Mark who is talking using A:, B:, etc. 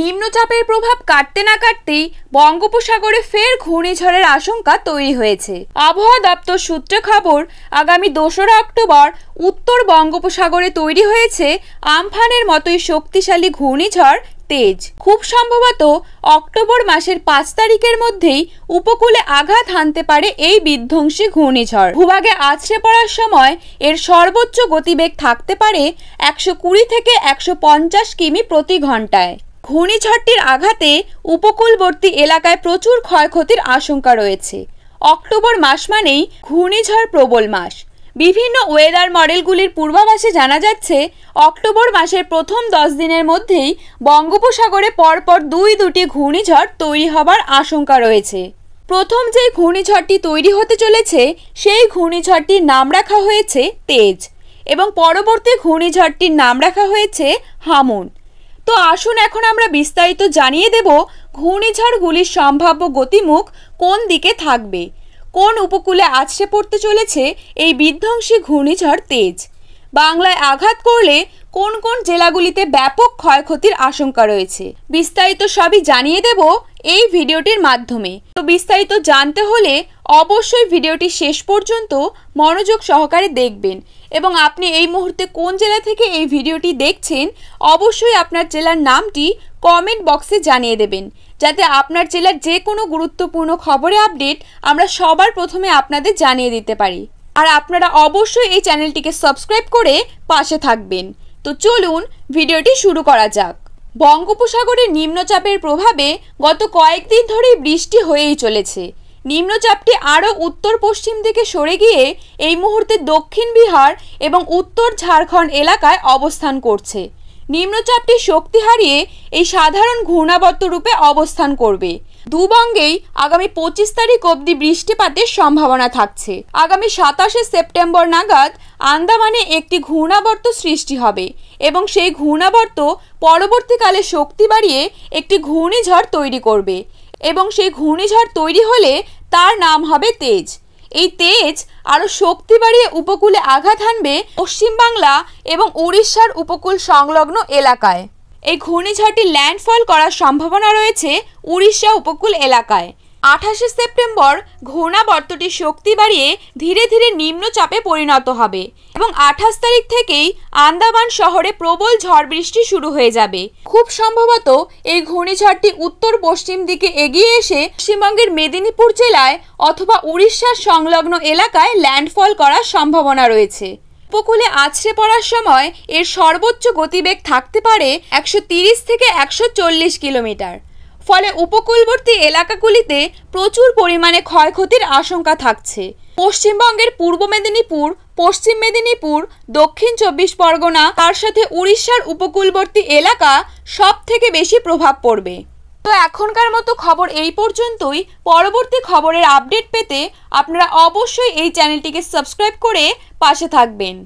A: নিম্নচাপের প্রভাব কাটতে না কাটতেই বঙ্গোপসাগরে ফের ঘূর্ণিঝড়ের আশঙ্কা তৈরি হয়েছে আবহাওয়া দপ্তর সূত্রে খবর আগামী দোসরা অক্টোবর উত্তর বঙ্গোপসাগরে তৈরি হয়েছে আমফানের মতোই শক্তিশালী ঘূর্ণিঝড় তেজ খুব সম্ভবত অক্টোবর মাসের পাঁচ তারিখের মধ্যেই উপকূলে আঘাত হানতে পারে এই বিধ্বংসী ঘূর্ণিঝড় ভূভাগে আছড়ে পড়ার সময় এর সর্বোচ্চ গতিবেগ থাকতে পারে একশো কুড়ি থেকে একশো পঞ্চাশ কিমি প্রতি ঘন্টায় ঘূর্ণিঝড়টির আঘাতে উপকূলবর্তী এলাকায় প্রচুর ক্ষয়ক্ষতির আশঙ্কা রয়েছে অক্টোবর মাস মানেই ঘূর্ণিঝড় প্রবল মাস বিভিন্ন ওয়েদার মডেলগুলির পূর্বাভাসে জানা যাচ্ছে অক্টোবর মাসের প্রথম দশ দিনের মধ্যেই বঙ্গোপসাগরে পরপর দুই দুটি ঘূর্ণিঝড় তৈরি হবার আশঙ্কা রয়েছে প্রথম যে ঘূর্ণিঝড়টি তৈরি হতে চলেছে সেই ঘূর্ণিঝড়টির নাম রাখা হয়েছে তেজ এবং পরবর্তী ঘূর্ণিঝড়টির নাম রাখা হয়েছে হামুন তো আসুন এখন আমরা বিস্তারিত জানিয়ে দেব ঘূর্ণিঝড়গুলির সম্ভাব্য গতিমুখ কোন দিকে থাকবে কোন উপকূলে আছড়ে পড়তে চলেছে এই বিধ্বংসী ঘূর্ণিঝড় তেজ বাংলায় আঘাত করলে কোন কোন জেলাগুলিতে ব্যাপক ক্ষয়ক্ষতির আশঙ্কা রয়েছে বিস্তারিত সবই জানিয়ে দেব এই ভিডিওটির মাধ্যমে তো বিস্তারিত জানতে হলে অবশ্যই ভিডিওটি শেষ পর্যন্ত মনোযোগ সহকারে দেখবেন এবং আপনি এই মুহূর্তে কোন জেলা থেকে এই ভিডিওটি দেখছেন অবশ্যই আপনার জেলার নামটি কমেন্ট বক্সে জানিয়ে দেবেন যাতে আপনার জেলার যে কোনো গুরুত্বপূর্ণ খবরে আপডেট আমরা সবার প্রথমে আপনাদের জানিয়ে দিতে পারি আর আপনারা অবশ্যই এই চ্যানেলটিকে সাবস্ক্রাইব করে পাশে থাকবেন তো চলুন ভিডিওটি শুরু করা যাক বঙ্গোপসাগরে নিম্নচাপের প্রভাবে গত কয়েকদিন ধরেই বৃষ্টি হয়েই চলেছে নিম্নচাপটি আরও উত্তর পশ্চিম দিকে সরে গিয়ে এই মুহূর্তে দক্ষিণ বিহার এবং উত্তর ঝাড়খণ্ড এলাকায় অবস্থান করছে নিম্নচাপটি শক্তি হারিয়ে এই সাধারণ ঘূর্ণাবর্ত রূপে অবস্থান করবে দুবঙ্গেই আগামী পঁচিশ তারিখ অবধি বৃষ্টিপাতের সম্ভাবনা থাকছে আগামী সাতাশে সেপ্টেম্বর নাগাদ আন্দামানে একটি ঘূর্ণাবর্ত সৃষ্টি হবে এবং সেই ঘূর্ণাবর্ত পরবর্তীকালে শক্তি বাড়িয়ে একটি ঘূর্ণিঝড় তৈরি করবে এবং সেই ঘূর্ণিঝড় তৈরি হলে তার নাম হবে তেজ এই তেজ আরও শক্তি বাড়িয়ে উপকূলে আঘাত হানবে পশ্চিমবাংলা এবং উড়িষ্যার উপকূল সংলগ্ন এলাকায় এই ঘূর্ণিঝড়টি ল্যান্ডফল করার সম্ভাবনা রয়েছে উড়িষ্যা উপকূল এলাকায় আঠাশে সেপ্টেম্বর ঘূর্ণাবর্তটি শক্তি বাড়িয়ে ধীরে ধীরে নিম্নচাপে পরিণত হবে এবং আঠাশ তারিখ থেকেই আন্দামান শহরে প্রবল ঝড় বৃষ্টি শুরু হয়ে যাবে খুব সম্ভবত এই ঘূর্ণিঝড়টি উত্তর পশ্চিম দিকে এগিয়ে এসে পশ্চিমবঙ্গের মেদিনীপুর জেলায় অথবা উড়িষ্যার সংলগ্ন এলাকায় ল্যান্ডফল করার সম্ভাবনা রয়েছে উপকূলে আছড়ে পড়ার সময় এর সর্বোচ্চ গতিবেগ থাকতে পারে একশো থেকে একশো কিলোমিটার ফলে উপকূলবর্তী এলাকাগুলিতে প্রচুর পরিমাণে ক্ষয়ক্ষতির আশঙ্কা থাকছে পশ্চিমবঙ্গের পূর্ব মেদিনীপুর পশ্চিম মেদিনীপুর দক্ষিণ চব্বিশ পরগনা তার সাথে উড়িষ্যার উপকূলবর্তী এলাকা সব থেকে বেশি প্রভাব পড়বে তো এখনকার মতো খবর এই পর্যন্তই পরবর্তী খবরের আপডেট পেতে আপনারা অবশ্যই এই চ্যানেলটিকে সাবস্ক্রাইব করে পাশে থাকবেন